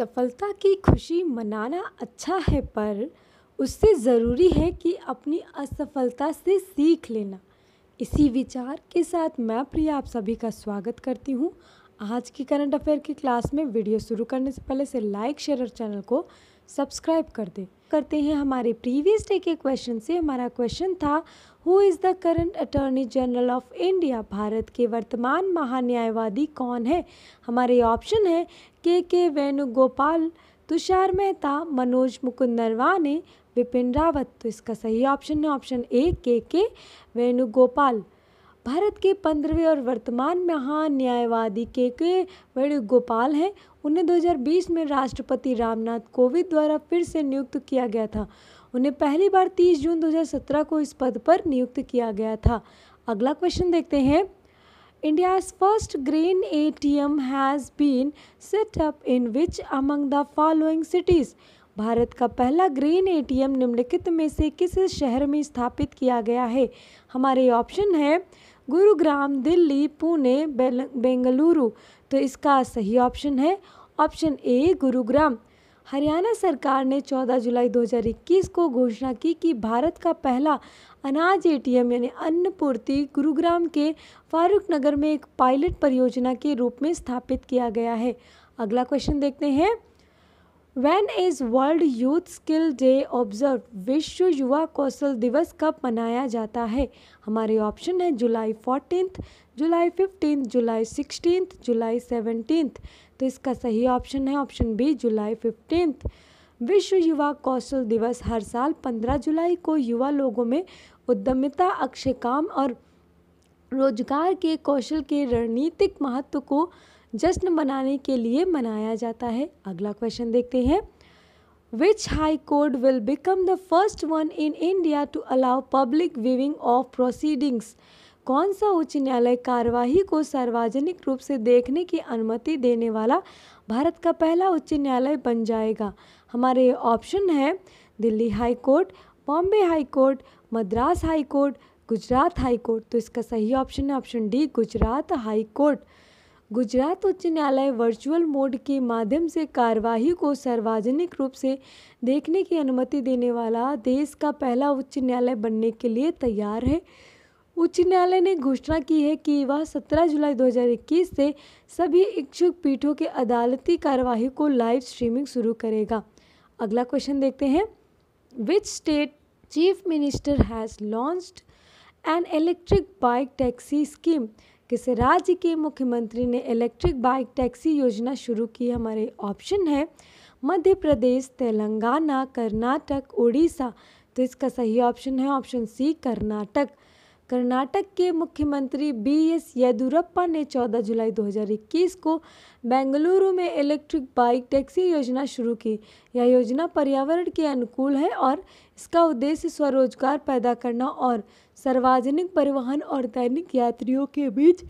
सफलता की खुशी मनाना अच्छा है पर उससे ज़रूरी है कि अपनी असफलता से सीख लेना इसी विचार के साथ मैं प्रिया आप सभी का स्वागत करती हूँ आज की करंट अफेयर की क्लास में वीडियो शुरू करने से पहले से लाइक शेयर और चैनल को सब्सक्राइब कर दें करते हैं हमारे प्रीवियस डे के क्वेश्चन से हमारा क्वेश्चन था who is the current attorney general of India भारत के वर्तमान महान्यायवादी कौन है हमारे ऑप्शन है के के वेणुगोपाल तुषार मेहता मनोज मुकुंद नरवाने विपिन रावत तो इसका सही ऑप्शन है ऑप्शन ए के के वेणुगोपाल भारत के पंद्रहवें और वर्तमान महान न्यायवादी के के वेणुगोपाल हैं उन्हें 2020 में राष्ट्रपति रामनाथ कोविंद द्वारा फिर से नियुक्त किया गया था उन्हें पहली बार 30 जून 2017 को इस पद पर नियुक्त किया गया था अगला क्वेश्चन देखते हैं India first green ATM has been set up in which among the following cities भारत का पहला ग्रीन एटीएम निम्नलिखित में से किस शहर में स्थापित किया गया है हमारे ऑप्शन है गुरुग्राम दिल्ली पुणे बेंगलुरु तो इसका सही ऑप्शन है ऑप्शन ए गुरुग्राम हरियाणा सरकार ने 14 जुलाई 2021 को घोषणा की कि भारत का पहला अनाज एटीएम यानी अन्नपूर्ति गुरुग्राम के फारूक नगर में एक पायलट परियोजना के रूप में स्थापित किया गया है अगला क्वेश्चन देखते हैं when is World Youth Skill Day observe विश्व युवा कौशल दिवस कब मनाया जाता है हमारे ऑप्शन है July fourteenth July fifteen July sixteenth July seventeen तो इसका सही ऑप्शन है ऑप्शन बी जुलाई फिफ्टीनथ विश्व युवा कौशल दिवस हर साल पंद्रह जुलाई को युवा लोगों में उद्यमिता अक्षय काम और रोजगार के कौशल के रणनीतिक महत्व को जश्न मनाने के लिए मनाया जाता है अगला क्वेश्चन देखते हैं which high court will become the first one in India to allow public viewing of proceedings कौन सा उच्च न्यायालय कार्यवाही को सार्वजनिक रूप से देखने की अनुमति देने वाला भारत का पहला उच्च न्यायालय बन जाएगा हमारे ऑप्शन है Delhi high court Bombay high court Madras high court Gujarat high court तो इसका सही ऑप्शन है option D Gujarat high court गुजरात उच्च न्यायालय वर्चुअल मोड के माध्यम से कार्यवाही को सार्वजनिक रूप से देखने की अनुमति देने वाला देश का पहला उच्च न्यायालय बनने के लिए तैयार है उच्च न्यायालय ने घोषणा की है कि वह 17 जुलाई 2021 से सभी इच्छुक पीठों के अदालती कार्यवाही को लाइव स्ट्रीमिंग शुरू करेगा अगला क्वेश्चन देखते हैं which state chief minister has launched an electric bike taxi scheme किस राज्य के मुख्यमंत्री ने इलेक्ट्रिक बाइक टैक्सी योजना शुरू की हमारे ऑप्शन है मध्य प्रदेश तेलंगाना कर्नाटक उड़ीसा तो इसका सही ऑप्शन है ऑप्शन सी कर्नाटक कर्नाटक के मुख्यमंत्री बी एस येदुरप्पा ने 14 जुलाई 2021 को बेंगलुरु में इलेक्ट्रिक बाइक टैक्सी योजना शुरू की यह योजना पर्यावरण के अनुकूल है और इसका उद्देश्य स्वरोजगार पैदा करना और सार्वजनिक परिवहन और दैनिक यात्रियों के बीच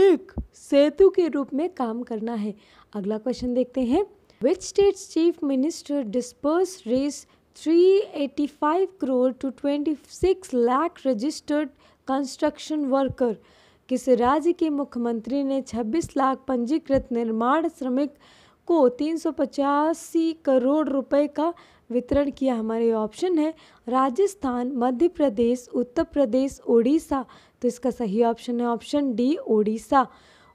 एक सेतु के रूप में काम करना है अगला क्वेश्चन देखते हैं which states chief minister disperse Rs 385 crore to 26 lakh registered construction worker किस राज्य के मुख्यमंत्री ने 26 लाख पंजीकृत निर्माण श्रमिक को तीन करोड़ रुपए का वितरण किया हमारे ऑप्शन है राजस्थान मध्य प्रदेश उत्तर प्रदेश ओडिशा तो इसका सही ऑप्शन है ऑप्शन डी ओडिशा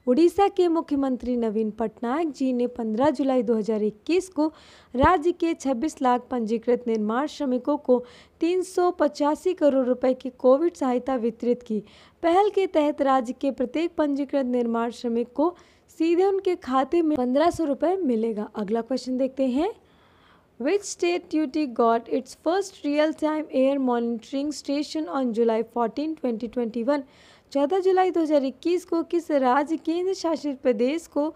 उड़ीसा के मुख्यमंत्री नवीन पटनायक जी ने 15 जुलाई 2021 को राज्य के 26 लाख पंजीकृत निर्माण श्रमिकों को तीन करोड़ रुपए की कोविड सहायता वितरित की पहल के तहत राज्य के प्रत्येक पंजीकृत निर्माण श्रमिक को सीधे उनके खाते में पंद्रह सौ मिलेगा अगला क्वेश्चन देखते हैं Which state duty got its first real-time air monitoring station on July 14, 2021? 14 जुलाई 2021 को किस राज्य केंद्र शासित प्रदेश को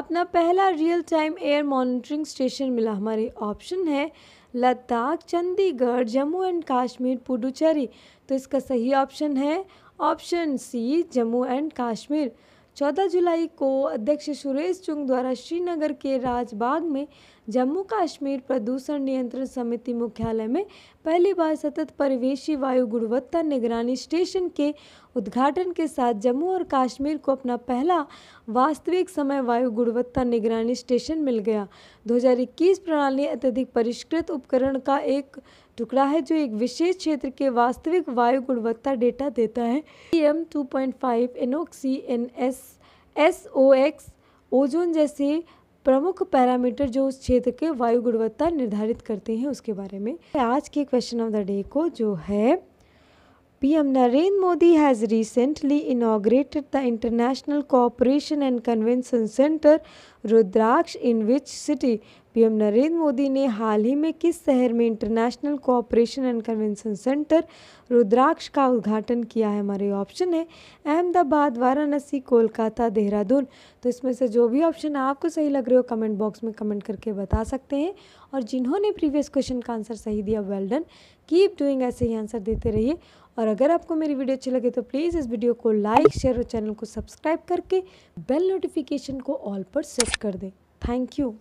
अपना पहला real time air monitoring station मिला हमारे ऑप्शन है लद्दाख चंडीगढ़ जम्मू एंड कश्मीर पुडुचेरी तो इसका सही ऑप्शन है option C Jammu and Kashmir 14 जुलाई को अध्यक्ष सुरेश चुंग द्वारा श्रीनगर के राजबाग में जम्मू कश्मीर प्रदूषण नियंत्रण समिति मुख्यालय में पहली बार सतत परिवेशी वायु गुणवत्ता निगरानी स्टेशन के उद्घाटन के साथ जम्मू और कश्मीर को अपना पहला वास्तविक समय वायु गुणवत्ता निगरानी स्टेशन मिल गया 2021 प्रणाली अत्यधिक परिष्कृत उपकरण का एक टुकड़ा है जो एक विशेष क्षेत्र के वास्तविक वायु गुणवत्ता डेटा देता है एम टू पॉइंट फाइव एनोक्सी N S S O X ozone जैसे प्रमुख पैरामीटर जो उस क्षेत्र के वायु गुणवत्ता निर्धारित करते हैं उसके बारे में आज के क्वेश्चन ऑफ द डे को जो है PM Narendra Modi has recently inaugurated the International Cooperation and Convention Center Rudraksh in which city PM Narendra Modi ने हाल ही में किस शहर में international cooperation and convention centre Rudraksh का उद्घाटन किया है हमारे ऑप्शन है अहमदाबाद वाराणसी कोलकाता देहरादून तो इसमें से जो भी ऑप्शन आपको सही लग रहे हो कमेंट बॉक्स में कमेंट करके बता सकते हैं और जिन्होंने प्रीवियस क्वेश्चन का आंसर सही दिया वेल डन कीप डूइंग ऐसे ही आंसर देते रहिए और अगर आपको मेरी वीडियो अच्छी लगे तो प्लीज़ इस वीडियो को लाइक शेयर और चैनल को सब्सक्राइब करके बेल नोटिफिकेशन को ऑल पर सेट कर दें थैंक यू